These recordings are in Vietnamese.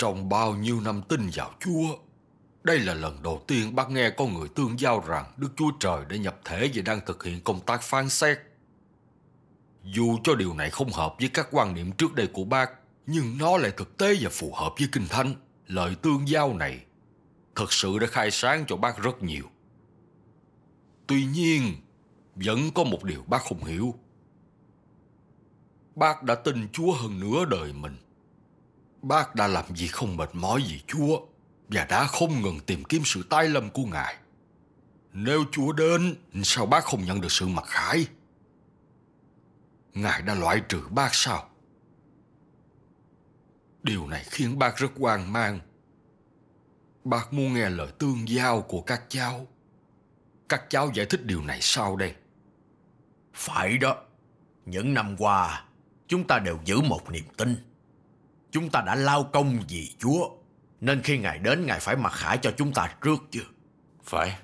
Trong bao nhiêu năm tin vào Chúa, đây là lần đầu tiên bác nghe con người tương giao rằng Đức Chúa Trời đã nhập thể và đang thực hiện công tác phán xét. Dù cho điều này không hợp với các quan niệm trước đây của bác, nhưng nó lại thực tế và phù hợp với Kinh Thánh. Lời tương giao này thật sự đã khai sáng cho bác rất nhiều. Tuy nhiên, vẫn có một điều bác không hiểu. Bác đã tin Chúa hơn nửa đời mình Bác đã làm gì không mệt mỏi vì Chúa và đã không ngừng tìm kiếm sự tái lâm của Ngài. Nếu Chúa đến, sao bác không nhận được sự mặc khải? Ngài đã loại trừ bác sao? Điều này khiến bác rất hoang mang. Bác muốn nghe lời tương giao của các cháu. Các cháu giải thích điều này sao đây. Phải đó. Những năm qua, chúng ta đều giữ một niềm tin chúng ta đã lao công vì Chúa, nên khi Ngài đến Ngài phải mặc khải cho chúng ta trước chứ. Phải.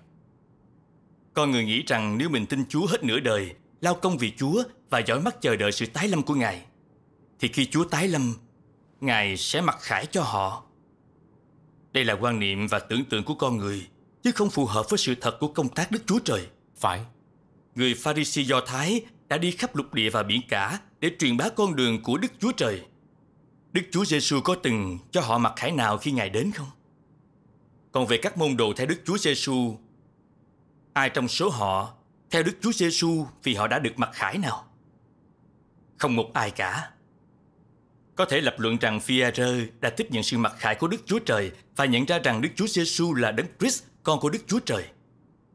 Con người nghĩ rằng nếu mình tin Chúa hết nửa đời, lao công vì Chúa và dõi mắt chờ đợi sự tái lâm của Ngài, thì khi Chúa tái lâm, Ngài sẽ mặc khải cho họ. Đây là quan niệm và tưởng tượng của con người, chứ không phù hợp với sự thật của công tác Đức Chúa Trời. Phải. Người Pharisee Do Thái đã đi khắp lục địa và biển cả để truyền bá con đường của Đức Chúa Trời. Đức Chúa Giêsu có từng cho họ mặc khải nào khi Ngài đến không? Còn về các môn đồ theo Đức Chúa Giêsu, ai trong số họ theo Đức Chúa Giêsu vì họ đã được mặc khải nào? Không một ai cả. Có thể lập luận rằng Phi-e-rơ đã tiếp nhận sự mặc khải của Đức Chúa Trời và nhận ra rằng Đức Chúa Giêsu là Đấng Christ, con của Đức Chúa Trời.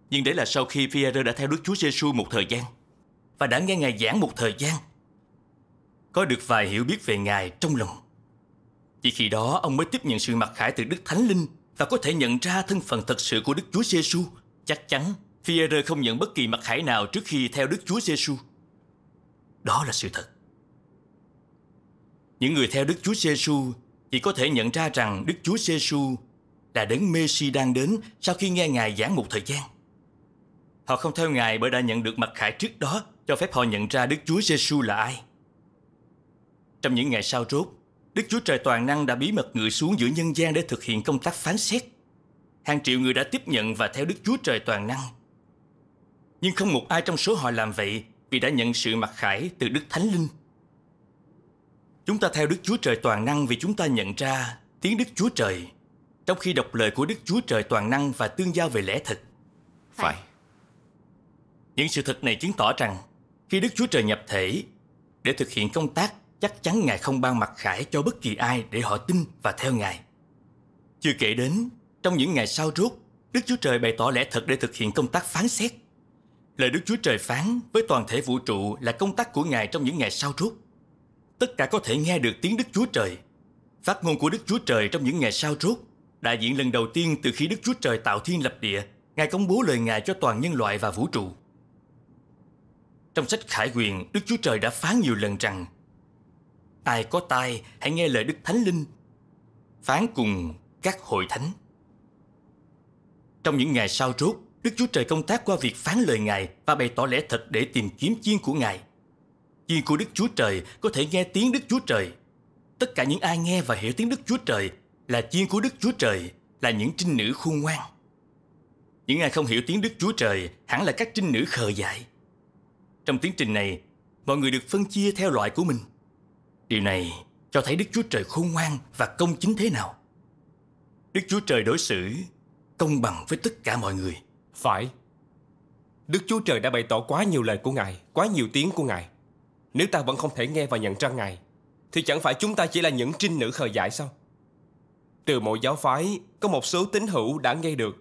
Nhưng đấy là sau khi Phi-e-rơ đã theo Đức Chúa Giêsu một thời gian và đã nghe Ngài giảng một thời gian. Có được vài hiểu biết về Ngài trong lòng chỉ khi đó ông mới tiếp nhận sự mặc khải từ Đức Thánh Linh và có thể nhận ra thân phận thật sự của Đức Chúa Giêsu. Chắc chắn, Pierre không nhận bất kỳ mặc khải nào trước khi theo Đức Chúa Giêsu. Đó là sự thật. Những người theo Đức Chúa Giêsu chỉ có thể nhận ra rằng Đức Chúa Giêsu là đấng Messi đang đến sau khi nghe Ngài giảng một thời gian. Họ không theo Ngài bởi đã nhận được mặc khải trước đó cho phép họ nhận ra Đức Chúa Giêsu là ai. Trong những ngày sau rốt, Đức Chúa Trời Toàn Năng đã bí mật ngự xuống giữa nhân gian để thực hiện công tác phán xét. Hàng triệu người đã tiếp nhận và theo Đức Chúa Trời Toàn Năng. Nhưng không một ai trong số họ làm vậy vì đã nhận sự mặc khải từ Đức Thánh Linh. Chúng ta theo Đức Chúa Trời Toàn Năng vì chúng ta nhận ra tiếng Đức Chúa Trời, trong khi đọc lời của Đức Chúa Trời Toàn Năng và tương giao về lẽ thật. Phải. Những sự thật này chứng tỏ rằng khi Đức Chúa Trời nhập thể để thực hiện công tác chắc chắn Ngài không ban mặt khải cho bất kỳ ai để họ tin và theo Ngài. Chưa kể đến, trong những ngày sau rốt, Đức Chúa Trời bày tỏ lẽ thật để thực hiện công tác phán xét. Lời Đức Chúa Trời phán với toàn thể vũ trụ là công tác của Ngài trong những ngày sau rốt. Tất cả có thể nghe được tiếng Đức Chúa Trời. Phát ngôn của Đức Chúa Trời trong những ngày sau rốt đại diện lần đầu tiên từ khi Đức Chúa Trời tạo thiên lập địa, Ngài công bố lời Ngài cho toàn nhân loại và vũ trụ. Trong sách Khải Quyền, Đức Chúa Trời đã phán nhiều lần rằng Ai có tai hãy nghe lời Đức Thánh Linh Phán cùng các hội thánh Trong những ngày sau rốt Đức Chúa Trời công tác qua việc phán lời Ngài Và bày tỏ lẽ thật để tìm kiếm chiên của Ngài Chiên của Đức Chúa Trời có thể nghe tiếng Đức Chúa Trời Tất cả những ai nghe và hiểu tiếng Đức Chúa Trời Là chiên của Đức Chúa Trời Là những trinh nữ khôn ngoan Những ai không hiểu tiếng Đức Chúa Trời Hẳn là các trinh nữ khờ dại Trong tiến trình này Mọi người được phân chia theo loại của mình Điều này cho thấy Đức Chúa Trời khôn ngoan và công chính thế nào. Đức Chúa Trời đối xử công bằng với tất cả mọi người. Phải. Đức Chúa Trời đã bày tỏ quá nhiều lời của Ngài, quá nhiều tiếng của Ngài. Nếu ta vẫn không thể nghe và nhận ra Ngài, thì chẳng phải chúng ta chỉ là những trinh nữ khờ dại sao? Từ mọi giáo phái, có một số tín hữu đã nghe được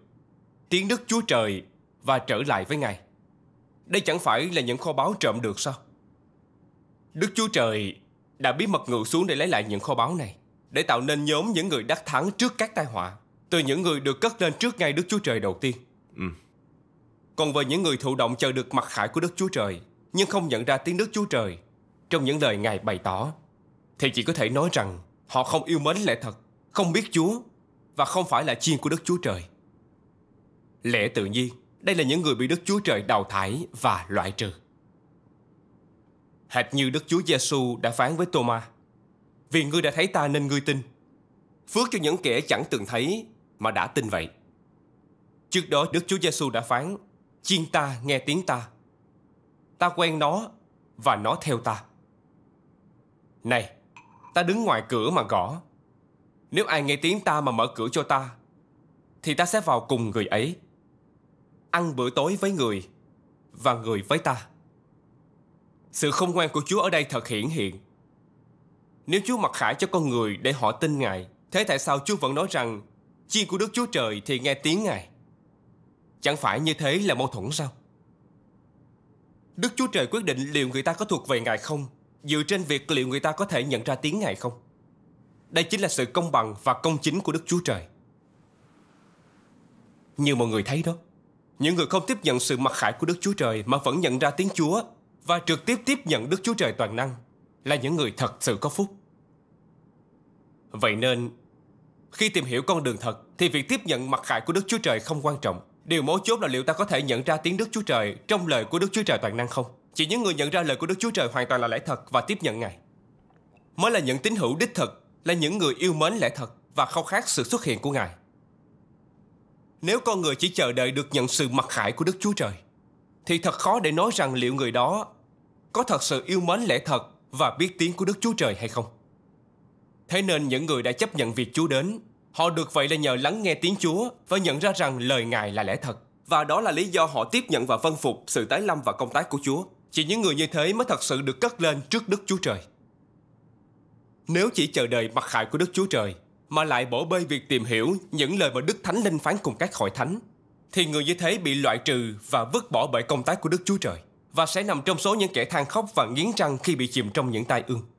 tiếng Đức Chúa Trời và trở lại với Ngài. Đây chẳng phải là những kho báu trộm được sao? Đức Chúa Trời đã bí mật ngự xuống để lấy lại những kho báu này, để tạo nên nhóm những người đắc thắng trước các tai họa, từ những người được cất lên trước ngay Đức Chúa Trời đầu tiên. Ừ. Còn với những người thụ động chờ được mặt khải của Đức Chúa Trời, nhưng không nhận ra tiếng Đức Chúa Trời, trong những lời Ngài bày tỏ, thì chỉ có thể nói rằng họ không yêu mến lẽ thật, không biết Chúa và không phải là chiên của Đức Chúa Trời. Lẽ tự nhiên, đây là những người bị Đức Chúa Trời đào thải và loại trừ hệt như Đức Chúa Giêsu đã phán với Thomas. Vì ngươi đã thấy ta nên ngươi tin. Phước cho những kẻ chẳng từng thấy mà đã tin vậy. Trước đó Đức Chúa Giêsu đã phán, chiên ta nghe tiếng ta. Ta quen nó và nó theo ta. Này, ta đứng ngoài cửa mà gõ. Nếu ai nghe tiếng ta mà mở cửa cho ta, thì ta sẽ vào cùng người ấy, ăn bữa tối với người và người với ta. Sự không ngoan của Chúa ở đây thật hiển hiện. Nếu Chúa mặc khải cho con người để họ tin Ngài, thế tại sao Chúa vẫn nói rằng chiên của Đức Chúa Trời thì nghe tiếng Ngài? Chẳng phải như thế là mâu thuẫn sao? Đức Chúa Trời quyết định liệu người ta có thuộc về Ngài không, dựa trên việc liệu người ta có thể nhận ra tiếng Ngài không. Đây chính là sự công bằng và công chính của Đức Chúa Trời. Như mọi người thấy đó, những người không tiếp nhận sự mặc khải của Đức Chúa Trời mà vẫn nhận ra tiếng Chúa và trực tiếp tiếp nhận Đức Chúa Trời toàn năng là những người thật sự có phúc. Vậy nên, khi tìm hiểu con đường thật thì việc tiếp nhận mặt hại của Đức Chúa Trời không quan trọng. Điều mấu chốt là liệu ta có thể nhận ra tiếng Đức Chúa Trời trong lời của Đức Chúa Trời toàn năng không? Chỉ những người nhận ra lời của Đức Chúa Trời hoàn toàn là lẽ thật và tiếp nhận Ngài. Mới là những tín hữu đích thực, là những người yêu mến lẽ thật và khao khát sự xuất hiện của Ngài. Nếu con người chỉ chờ đợi được nhận sự mặc khải của Đức Chúa Trời, thì thật khó để nói rằng liệu người đó có thật sự yêu mến lẽ thật và biết tiếng của Đức Chúa Trời hay không. Thế nên những người đã chấp nhận việc Chúa đến, họ được vậy là nhờ lắng nghe tiếng Chúa và nhận ra rằng lời Ngài là lẽ thật. Và đó là lý do họ tiếp nhận và vâng phục sự tái lâm và công tác của Chúa. Chỉ những người như thế mới thật sự được cất lên trước Đức Chúa Trời. Nếu chỉ chờ đợi mặt hại của Đức Chúa Trời, mà lại bỏ bê việc tìm hiểu những lời mà Đức Thánh Linh phán cùng các hội thánh, thì người như thế bị loại trừ và vứt bỏ bởi công tác của Đức Chúa Trời và sẽ nằm trong số những kẻ than khóc và nghiến răng khi bị chìm trong những tai ương.